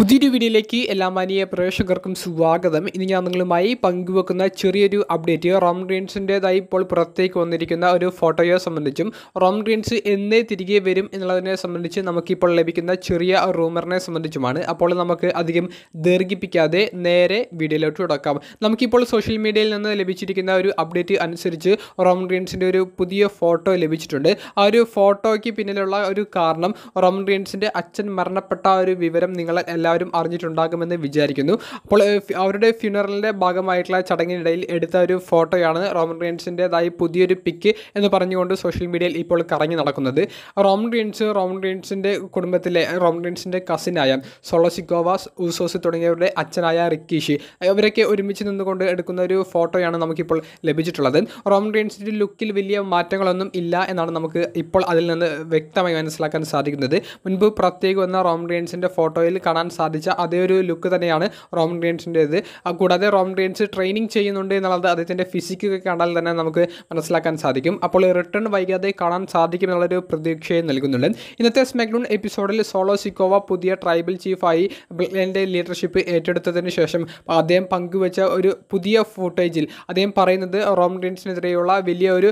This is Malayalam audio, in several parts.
പുതിയൊരു വീഡിയോയിലേക്ക് എല്ലാ മാനിയ പ്രേക്ഷകർക്കും സ്വാഗതം ഇനി ഞാൻ നിങ്ങളുമായി പങ്കുവെക്കുന്ന ചെറിയൊരു അപ്ഡേറ്റ് റോം ഡ്രീൻസിൻ്റെതായി ഇപ്പോൾ പുറത്തേക്ക് വന്നിരിക്കുന്ന ഒരു ഫോട്ടോയെ സംബന്ധിച്ചും റോം ഗ്രീൻസ് എന്നേ തിരികെ വരും എന്നുള്ളതിനെ സംബന്ധിച്ച് നമുക്കിപ്പോൾ ലഭിക്കുന്ന ചെറിയ റൂമറിനെ സംബന്ധിച്ചുമാണ് അപ്പോൾ നമുക്ക് അധികം ദീർഘിപ്പിക്കാതെ നേരെ വീഡിയോയിലോട്ട് തുടക്കാം നമുക്കിപ്പോൾ സോഷ്യൽ മീഡിയയിൽ നിന്ന് ലഭിച്ചിരിക്കുന്ന ഒരു അപ്ഡേറ്റ് അനുസരിച്ച് റോം ഡ്രീൻസിൻ്റെ ഒരു പുതിയ ഫോട്ടോ ലഭിച്ചിട്ടുണ്ട് ആ ഒരു ഫോട്ടോയ്ക്ക് പിന്നിലുള്ള ഒരു കാരണം റോം ഡ്രീൻസിൻ്റെ അച്ഛൻ മരണപ്പെട്ട ഒരു വിവരം നിങ്ങൾ എല്ലാ എല്ലാവരും അറിഞ്ഞിട്ടുണ്ടാകുമെന്ന് വിചാരിക്കുന്നു അപ്പോൾ അവരുടെ ഫ്യൂണറലിൻ്റെ ഭാഗമായിട്ടുള്ള ചടങ്ങിനിടയിൽ എടുത്ത ഒരു ഫോട്ടോയാണ് റോമൻ റീൻസിൻ്റെതായി പുതിയൊരു പിക്ക് എന്ന് പറഞ്ഞുകൊണ്ട് സോഷ്യൽ മീഡിയയിൽ ഇപ്പോൾ കറങ്ങി നടക്കുന്നത് റോമൻ റീൻസ് റോമൻ റീൻസിൻ്റെ കുടുംബത്തിലെ റോമൻ റീൻസിൻ്റെ കസിനായ സോളോസിക്കോവാസ് ഉസോസി തുടങ്ങിയവരുടെ അച്ഛനായ റിക്കീഷി ഇവരൊക്കെ ഒരുമിച്ച് നിന്നുകൊണ്ട് എടുക്കുന്ന ഒരു ഫോട്ടോയാണ് നമുക്കിപ്പോൾ ലഭിച്ചിട്ടുള്ളത് റോമൻ റീൻസിൻ്റെ ലുക്കിൽ വലിയ മാറ്റങ്ങളൊന്നും ഇല്ല എന്നാണ് നമുക്ക് ഇപ്പോൾ അതിൽ നിന്ന് വ്യക്തമായി മനസ്സിലാക്കാൻ സാധിക്കുന്നത് മുൻപ് പ്രത്യേകം വന്ന റോമൻ റീൻസിൻ്റെ ഫോട്ടോയിൽ കാണാൻ സാധിച്ച അതേ ഒരു ലുക്ക് തന്നെയാണ് റോമൻ ഗ്രീൻസിൻ്റേത് കൂടാതെ റോമൻ റീൻസ് ട്രെയിനിങ് ചെയ്യുന്നുണ്ട് എന്നുള്ളത് അദ്ദേഹത്തിൻ്റെ ഫിസിക്കൊക്കെ കണ്ടാൽ തന്നെ നമുക്ക് മനസ്സിലാക്കാൻ സാധിക്കും അപ്പോൾ റിട്ടേൺ വൈകാതെ കാണാൻ സാധിക്കും എന്നുള്ളൊരു പ്രതീക്ഷയും നൽകുന്നുണ്ട് ഇന്നത്തെ സ്മാക്ഡൂൺ എപ്പിസോഡിൽ സോളോ സിക്കോവ പുതിയ ട്രൈബൽ ചീഫായി ബ്രിട്ടൻ്റെ ലീഡർഷിപ്പ് ഏറ്റെടുത്തതിന് ശേഷം അദ്ദേഹം പങ്കുവച്ച ഒരു പുതിയ ഫുട്ടേജിൽ അദ്ദേഹം പറയുന്നത് റോം റീൻസിനെതിരെയുള്ള വലിയ ഒരു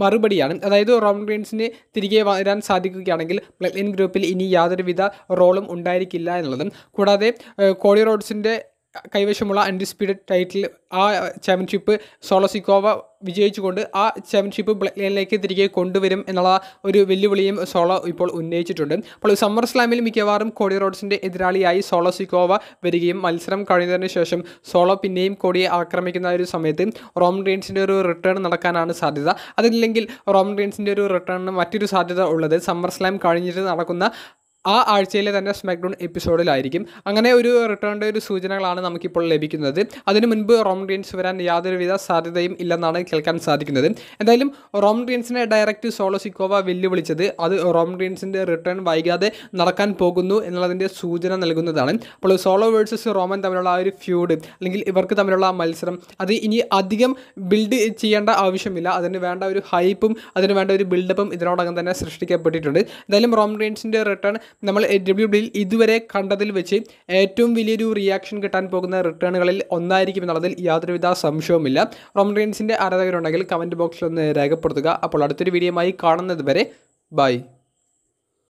മറുപടിയാണ് അതായത് റോമൻ റീൻസിന് തിരികെ വരാൻ സാധിക്കുകയാണെങ്കിൽ ബ്ലഡ് ഗ്രൂപ്പിൽ ഇനി യാതൊരുവിധ റോളും ഉണ്ടായിരിക്കില്ല എന്നുള്ളതും കൂടാതെ കോളി റോഡ്സിൻ്റെ കൈവശമുള്ള അൻഡിസ്പീഡ് ടൈറ്റിൽ ആ ചാമ്പ്യൻഷിപ്പ് സോളോസിക്കോവ വിജയിച്ചുകൊണ്ട് ആ ചാമ്പ്യൻഷിപ്പ് ബ്ലൈലേക്ക് തിരികെ കൊണ്ടുവരും എന്നുള്ള ഒരു വെല്ലുവിളിയും സോളോ ഇപ്പോൾ ഉന്നയിച്ചിട്ടുണ്ട് അപ്പോൾ സമ്മർ സ്ലാമിൽ മിക്കവാറും കോടി റോഡ്സിൻ്റെ എതിരാളിയായി സോളോ സിക്കോവ വരികയും മത്സരം കഴിഞ്ഞതിന് ശേഷം സോളോ പിന്നെയും കോടിയെ ആക്രമിക്കുന്ന ഒരു സമയത്ത് റോം റീൻസിൻ്റെ ഒരു റിട്ടേൺ നടക്കാനാണ് സാധ്യത അതില്ലെങ്കിൽ റോം റീൻസിൻ്റെ ഒരു റിട്ടേണിന് മറ്റൊരു സാധ്യത ഉള്ളത് സമ്മർ സ്ലാം കഴിഞ്ഞിട്ട് നടക്കുന്ന ആ ആഴ്ചയിലെ തന്നെ സ്മാക്ക്ഡൗൺ എപ്പിസോഡിലായിരിക്കും അങ്ങനെ ഒരു റിട്ടേണിൻ്റെ ഒരു സൂചനകളാണ് നമുക്കിപ്പോൾ ലഭിക്കുന്നത് അതിനു മുൻപ് റോം റീൻസ് വരാൻ യാതൊരുവിധ സാധ്യതയും ഇല്ലെന്നാണ് കേൾക്കാൻ സാധിക്കുന്നത് എന്തായാലും റോം റീൻസിനെ ഡയറക്റ്റ് സോളോ സിക്കോവ വെല്ലുവിളിച്ചത് അത് റോം റീൻസിൻ്റെ റിട്ടേൺ വൈകാതെ നടക്കാൻ പോകുന്നു എന്നുള്ളതിൻ്റെ സൂചന നൽകുന്നതാണ് അപ്പോൾ സോളോ വേഴ്സസ് റോമൻ തമ്മിലുള്ള ആ ഒരു ഫ്യൂഡ് അല്ലെങ്കിൽ ഇവർക്ക് തമ്മിലുള്ള ആ മത്സരം അത് ഇനി അധികം ബിൽഡ് ചെയ്യേണ്ട ആവശ്യമില്ല അതിന് വേണ്ട ഒരു ഹൈപ്പും അതിന് വേണ്ട ഒരു ബിൽഡപ്പും ഇതിനോടകം തന്നെ സൃഷ്ടിക്കപ്പെട്ടിട്ടുണ്ട് എന്തായാലും റോം റീൻസിൻ്റെ റിട്ടേൺ നമ്മൾ ഡബ്ല്യു ഡബ്ല്യു ഇതുവരെ കണ്ടതിൽ വെച്ച് ഏറ്റവും വലിയൊരു റിയാക്ഷൻ കിട്ടാൻ പോകുന്ന റിട്ടേണുകളിൽ ഒന്നായിരിക്കും എന്നുള്ളതിൽ യാതൊരുവിധ സംശയവുമില്ല റോമൻ റീൻസിൻ്റെ ആരാധകരുണ്ടെങ്കിൽ കമൻറ്റ് ബോക്സിൽ ഒന്ന് രേഖപ്പെടുത്തുക അപ്പോൾ അടുത്തൊരു വീഡിയോയുമായി കാണുന്നത് വരെ ബൈ